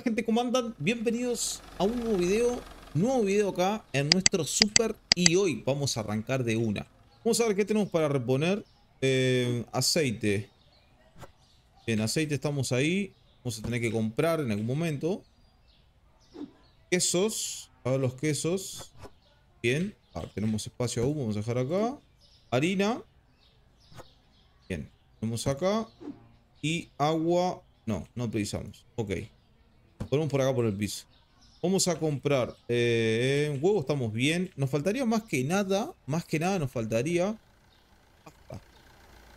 gente? ¿Cómo andan? Bienvenidos a un nuevo video, nuevo video acá en nuestro super y hoy vamos a arrancar de una. Vamos a ver qué tenemos para reponer. Eh, aceite. En aceite estamos ahí. Vamos a tener que comprar en algún momento. Quesos. A los quesos. Bien. tenemos espacio aún. Vamos a dejar acá. Harina. Bien. Tenemos acá. Y agua. No, no utilizamos Ok. Ponemos por acá por el piso. Vamos a comprar eh, huevo, estamos bien. Nos faltaría más que nada, más que nada nos faltaría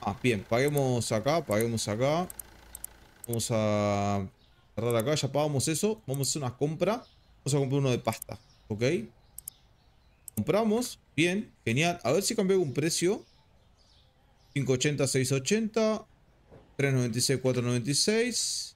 Ah, bien, paguemos acá, paguemos acá. Vamos a cerrar acá, ya pagamos eso. Vamos a hacer una compra. Vamos a comprar uno de pasta, ¿ok? Compramos, bien, genial. A ver si cambia algún precio. 580, 680, 396, 496.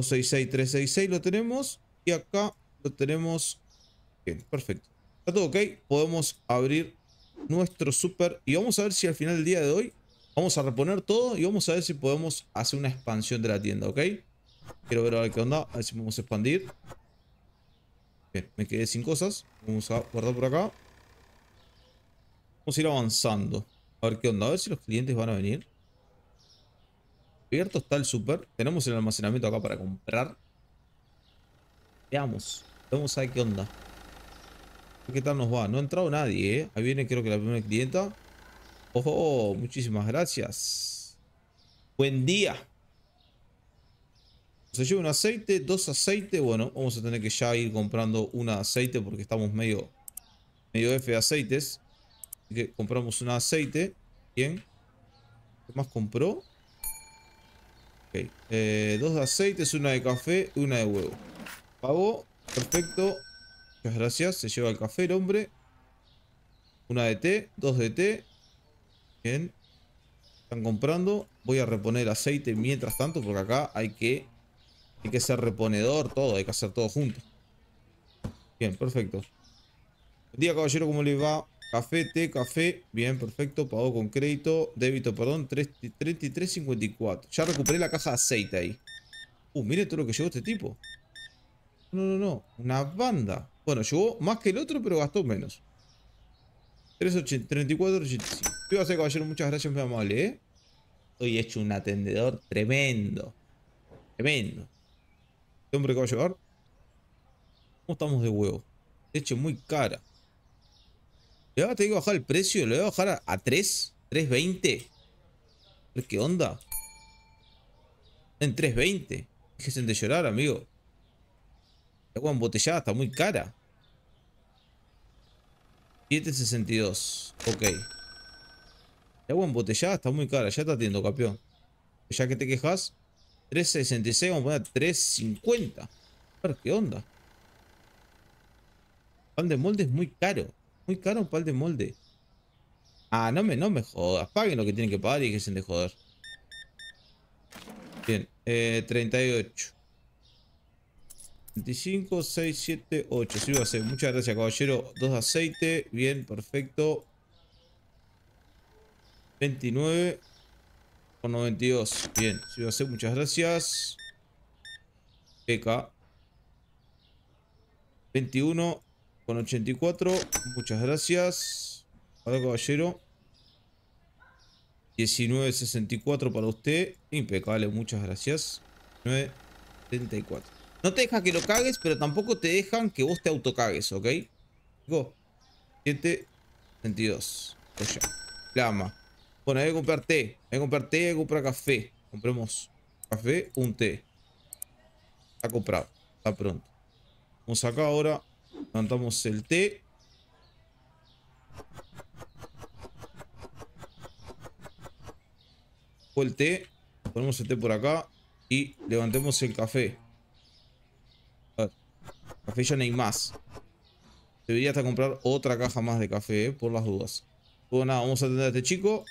266, 366 lo tenemos. Y acá lo tenemos. Bien, perfecto. Está todo ok. Podemos abrir nuestro super. Y vamos a ver si al final del día de hoy vamos a reponer todo. Y vamos a ver si podemos hacer una expansión de la tienda, ¿ok? Quiero ver a ver qué onda. A ver si podemos expandir. Bien, me quedé sin cosas. Vamos a guardar por acá. Vamos a ir avanzando. A ver qué onda. A ver si los clientes van a venir. Abierto está el super. Tenemos el almacenamiento acá para comprar. Veamos. Vamos a ver qué onda. ¿Qué tal nos va? No ha entrado nadie, ¿eh? Ahí viene creo que la primera clienta. Ojo, muchísimas gracias. Buen día. Se lleva un aceite, dos aceites. Bueno, vamos a tener que ya ir comprando un aceite porque estamos medio, medio F de aceites. Así que compramos un aceite. Bien. ¿Qué más compró? Eh, dos de aceites, una de café, una de huevo. Pago, Perfecto. Muchas gracias. Se lleva el café el hombre. Una de té, dos de té. Bien. Están comprando. Voy a reponer aceite mientras tanto porque acá hay que, hay que ser reponedor, todo. Hay que hacer todo junto. Bien, perfecto. Buen día, caballero. ¿Cómo le va? Café, té, café. Bien, perfecto. Pago con crédito. Débito, perdón. 33.54. Ya recuperé la casa de aceite ahí. Uh, mire todo lo que llevó este tipo. No, no, no. Una banda. Bueno, llevó más que el otro, pero gastó menos. 34.85. a hacer caballero, muchas gracias, me amable, ¿eh? Hoy hecho un atendedor tremendo. Tremendo. ¿Qué hombre que va a llevar? ¿Cómo estamos de huevo? hecho, muy cara. Le voy que bajar el precio. lo voy a bajar a, 3. 3.20. ¿Qué onda? En 3.20. Déjense de llorar, amigo. El agua embotellada está muy cara. 7.62. Ok. El agua embotellada está muy cara. Ya te atiendo, campeón. Ya que te quejas. 3.66. Vamos a poner 3.50. A ver qué onda. Pan de molde es muy caro. Muy caro un pal de molde. Ah, no me, no me jodas. Paguen lo que tienen que pagar y que sean de joder. Bien, 38. 25, 6, 7, 8. Sí, va a ser. Muchas gracias, caballero. 2 aceite. Bien, perfecto. 29 por 92. Bien, sí, va a ser. Muchas gracias. Peca. 21. Con 84. Muchas gracias. Hola, caballero. 19.64 para usted. Impecable, muchas gracias. 9.74. No te dejas que lo cagues, pero tampoco te dejan que vos te autocagues, ¿ok? Go. 7.72. Oye, Clama. Bueno, hay que comprar té. Hay que comprar té, hay que comprar café. Compremos café, un té. Está comprado. Está pronto. Vamos acá ahora. Levantamos el té O el té Ponemos el té por acá. Y levantemos el café. Café ya no hay más. Debería hasta comprar otra caja más de café, eh, por las dudas. bueno nada, vamos a atender a este chico.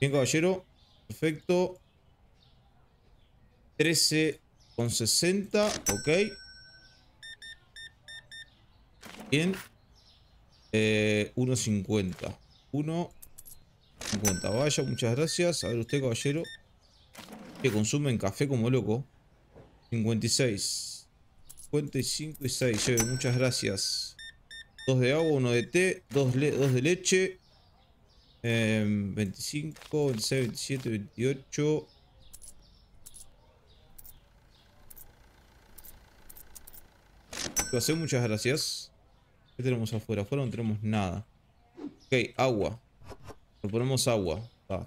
Bien, caballero. Perfecto. 13 con 60. Ok. 1.50. 1.50. Eh, Vaya, muchas gracias. A ver usted, caballero. Que consumen café como loco. 56. 55 y 6. muchas gracias. 2 de agua, 1 de té, 2, de leche. 25, 26, 27, 28. muchas gracias. ¿Qué tenemos afuera? Afuera no tenemos nada. Ok, agua. Le ponemos agua.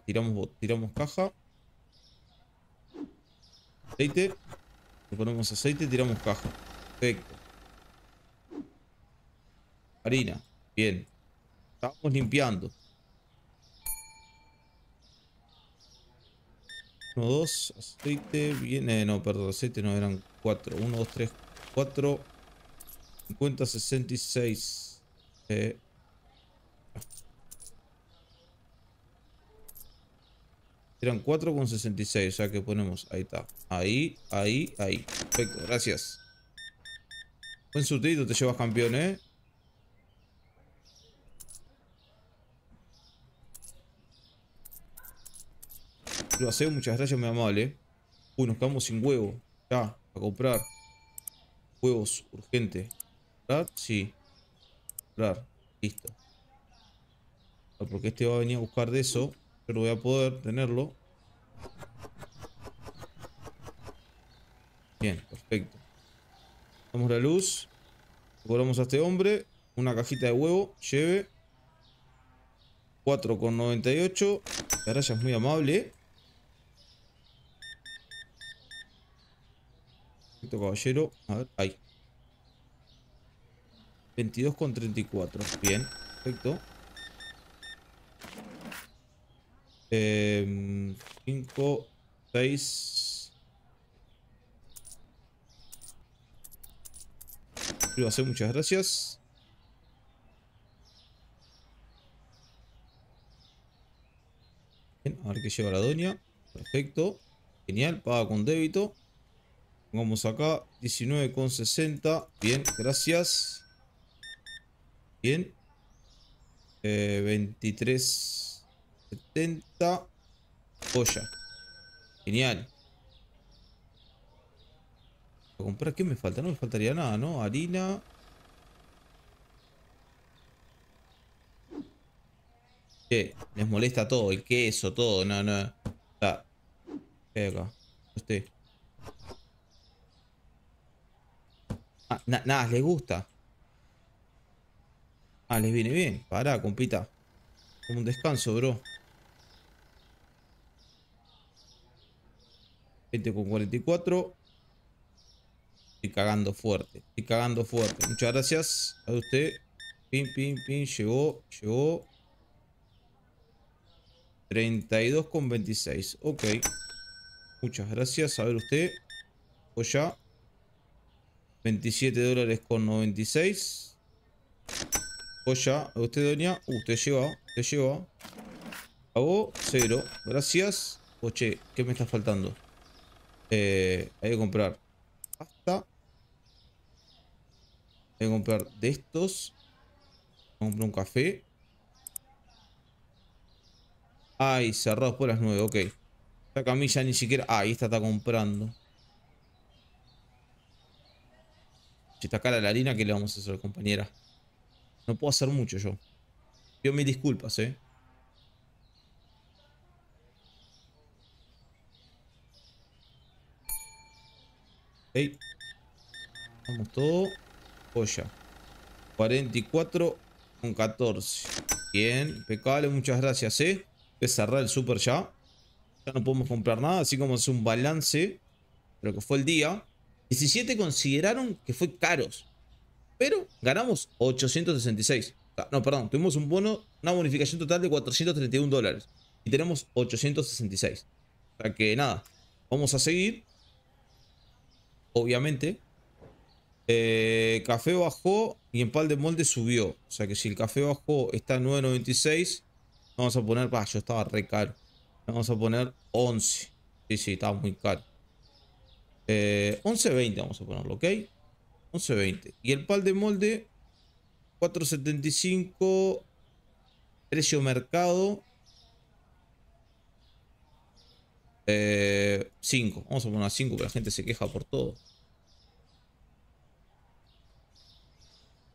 tiramos, tiramos caja. Aceite. Le ponemos aceite, tiramos caja. Perfecto. Harina. Bien. Estamos limpiando. Uno, dos, aceite, bien, no, perdón, aceite no, eran cuatro. Uno, dos, tres, cuatro, 5066. Eh. Eran 4,66, o sea que ponemos, ahí está. Ahí, ahí, ahí. Perfecto, gracias. Buen surtido te llevas campeón, ¿eh? Lo hacemos muchas gracias, mi amable. Eh. Uy, nos quedamos sin huevo. Ya, a comprar. Huevos, urgente. Si sí. claro listo. Porque este va a venir a buscar de eso. Pero voy a poder tenerlo. Bien, perfecto. Damos la luz. volvamos a este hombre. Una cajita de huevo. Lleve. 4,98. La es muy amable. Perfecto, caballero. A ver, ahí. 22 con 34. Bien, perfecto. Eh, 5, 6. Lo muchas gracias. Bien, a ver qué lleva la doña. Perfecto. Genial, paga con débito. Vamos acá 19,60. Bien, gracias. Bien. Eh, 23. 70. Genial. comprar qué me falta? No me faltaría nada, ¿no? Harina. Che, les molesta todo, el queso, todo, no, no. Ah, acá. nada, les gusta. Ah, les viene bien. Pará, compita. Como un descanso, bro. 20 con 44. Estoy cagando fuerte. Estoy cagando fuerte. Muchas gracias a usted. Pin, pin, pin. Llegó, llegó. 32 con 26. Ok. Muchas gracias. A ver usted. O ya. 27 dólares con 96. Joya. usted, doña. usted uh, te lleva. Te lleva. A cero. Gracias. Oche, pues, ¿qué me está faltando? Eh, hay que comprar hasta. Hay que comprar de estos. comprar un café. Ay, cerrados por las nueve. ok. Esta camilla ni siquiera... Ah, esta está comprando. Si está cara la harina, ¿qué le vamos a hacer, compañera? No puedo hacer mucho yo. Yo mis disculpas, ¿eh? Vamos todo. Olla. 44 con 14. Bien. Impecable. Muchas gracias, ¿eh? Voy a cerrar el super ya. Ya no podemos comprar nada. Así como es un balance. lo que fue el día. 17 consideraron que fue caros pero ganamos 866. Ah, no, perdón, tuvimos un bono, una bonificación total de 431 dólares. Y tenemos 866. O sea que nada, vamos a seguir. Obviamente. Eh, café bajó y en pal de molde subió. O sea que si el café bajó está en 9.96, vamos a poner... yo estaba re caro. Vamos a poner 11. Sí, sí, estaba muy caro. 11.20 eh, vamos a ponerlo, ¿ok? 11.20. Y el pal de molde, 4.75. Precio mercado. 5. Eh, Vamos a poner 5 que la gente se queja por todo.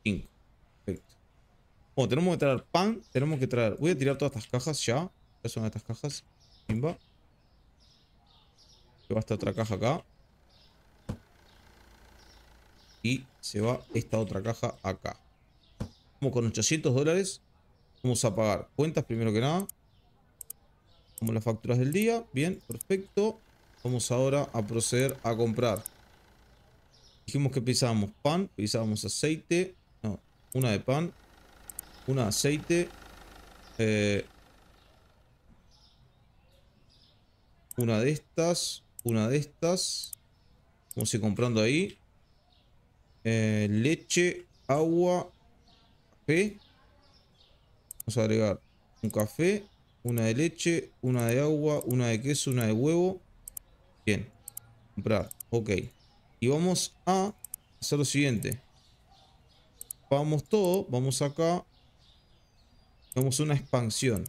5. Perfecto. Bueno, tenemos que traer pan. Tenemos que traer. Voy a tirar todas estas cajas ya. Ya son estas cajas. Lleva va va otra caja acá y se va esta otra caja acá. Vamos con 800 dólares vamos a pagar cuentas primero que nada. Como las facturas del día. Bien, perfecto. Vamos ahora a proceder a comprar. Dijimos que pisábamos pan, pisábamos aceite. No, una de pan, una de aceite. Eh, una de estas, una de estas. Vamos a ir comprando ahí. Eh, leche, agua, café. Vamos a agregar un café, una de leche, una de agua, una de queso, una de huevo. Bien. Comprar. Ok. Y vamos a hacer lo siguiente. Vamos todo. Vamos acá. Vamos a una expansión.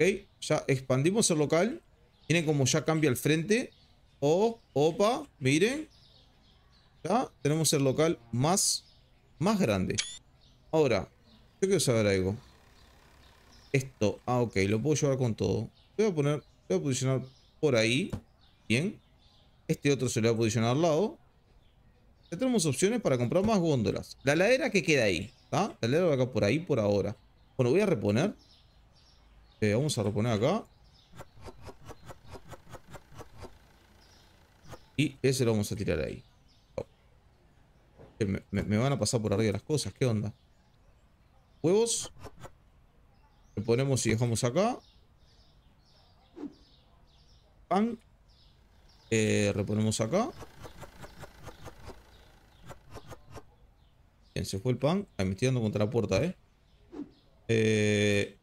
Ok. Ya expandimos el local. Miren como ya cambia el frente. Oh, opa. Miren tenemos el local más, más grande. Ahora, yo quiero saber algo. Esto, ah, ok, lo puedo llevar con todo. Voy a poner, voy a posicionar por ahí. Bien. Este otro se lo voy a posicionar al lado. Ya tenemos opciones para comprar más góndolas. La ladera que queda ahí. La ladera va acá por ahí por ahora. Bueno, voy a reponer. vamos a reponer acá. Y ese lo vamos a tirar ahí. Me, van a pasar por arriba las cosas, ¿qué onda? Huevos. Reponemos ponemos y dejamos acá. Pan. Eh, reponemos acá. Bien, se fue el pan. me estoy dando contra la puerta, ¿eh? eh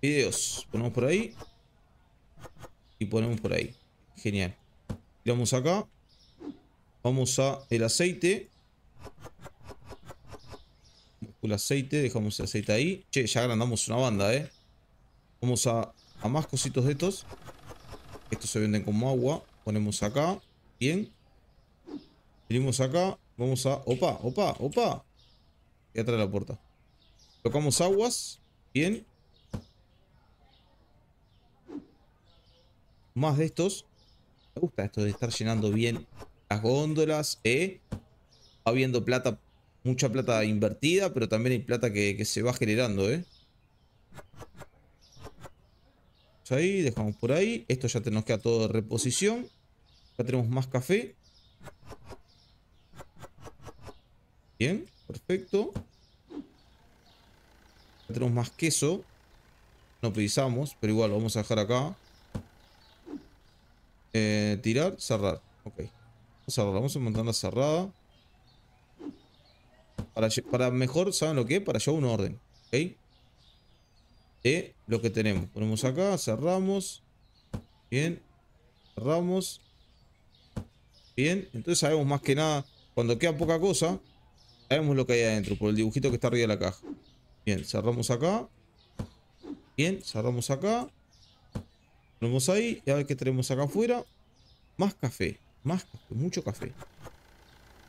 videos. Ponemos por ahí. Y ponemos por ahí. Genial. Tiramos acá. Vamos a el aceite el aceite, dejamos el aceite ahí. Che, ya agrandamos una banda, eh. Vamos a, a más cositos de estos. Estos se venden como agua. Ponemos acá. Bien. Venimos acá. Vamos a... Opa, opa, opa. Y atrás la puerta. Tocamos aguas. Bien. Más de estos. Me gusta esto de estar llenando bien las góndolas. ¿eh? Va habiendo plata Mucha plata invertida, pero también hay plata que, se va generando, ¿eh? Ahí, dejamos por ahí. Esto ya nos queda todo de reposición. Acá tenemos más café. Bien, perfecto. Acá tenemos más queso. No precisamos, pero igual lo vamos a dejar acá. Eh, tirar, cerrar. Ok. Vamos a cerrar, vamos a montar cerrada. Para, mejor, ¿saben lo que? Para llevar un orden. ¿Ok? De eh, lo que tenemos. Ponemos acá, cerramos. Bien. Cerramos. Bien. Entonces sabemos más que nada, cuando queda poca cosa, sabemos lo que hay adentro por el dibujito que está arriba de la caja. Bien, cerramos acá. Bien, cerramos acá. Ponemos ahí y a ver qué tenemos acá afuera. Más café. Más café, mucho café.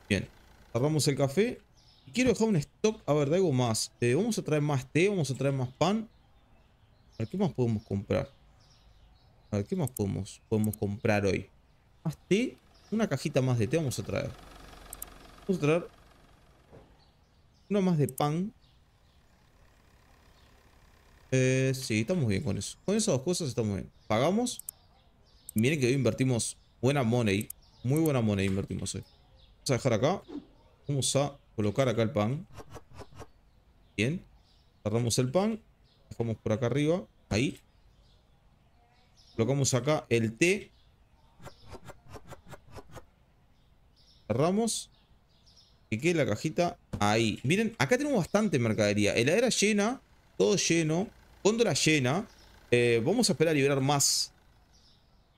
Bien, cerramos el café. Quiero dejar un stock. A ver, de algo más. Eh, vamos a traer más té, vamos a traer más pan. A ¿qué más podemos comprar? A ¿qué más podemos, podemos comprar hoy? Más té. Una cajita más de té vamos a traer. Vamos a traer una más de pan. Eh, sí, estamos bien con eso. Con esas dos cosas estamos bien. Pagamos. Miren que hoy invertimos buena money. Muy buena money invertimos hoy. Vamos a dejar acá. Vamos a Colocar acá el pan. Bien. Cerramos el pan. vamos por acá arriba. Ahí. Colocamos acá el té. Cerramos. Que la cajita ahí. Miren, acá tenemos bastante mercadería. Heladera llena. Todo lleno. Condora llena. Eh, vamos a esperar a liberar más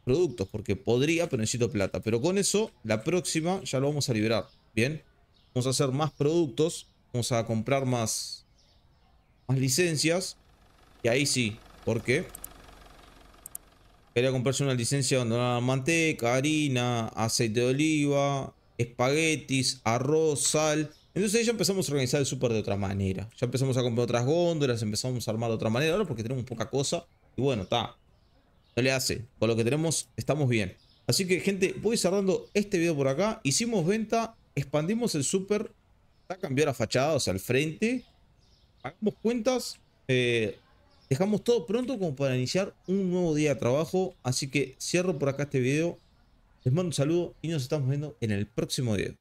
productos. Porque podría, pero necesito plata. Pero con eso, la próxima ya lo vamos a liberar. Bien vamos a hacer más productos, vamos a comprar más, más licencias. Y ahí sí, ¿por qué? Quería comprarse una licencia donde no manteca, harina, aceite de oliva, espaguetis, arroz, sal. Entonces ya empezamos a organizar el súper de otra manera. Ya empezamos a comprar otras góndolas, empezamos a armar de otra manera. Ahora porque tenemos poca cosa. Y bueno, está. No le hace. Con lo que tenemos estamos bien. Así que gente, voy cerrando este video por acá. Hicimos venta expandimos el súper, la fachada, o sea, al frente, hagamos cuentas, eh, dejamos todo pronto como para iniciar un nuevo día de trabajo. Así que cierro por acá este video. Les mando un saludo y nos estamos viendo en el próximo video.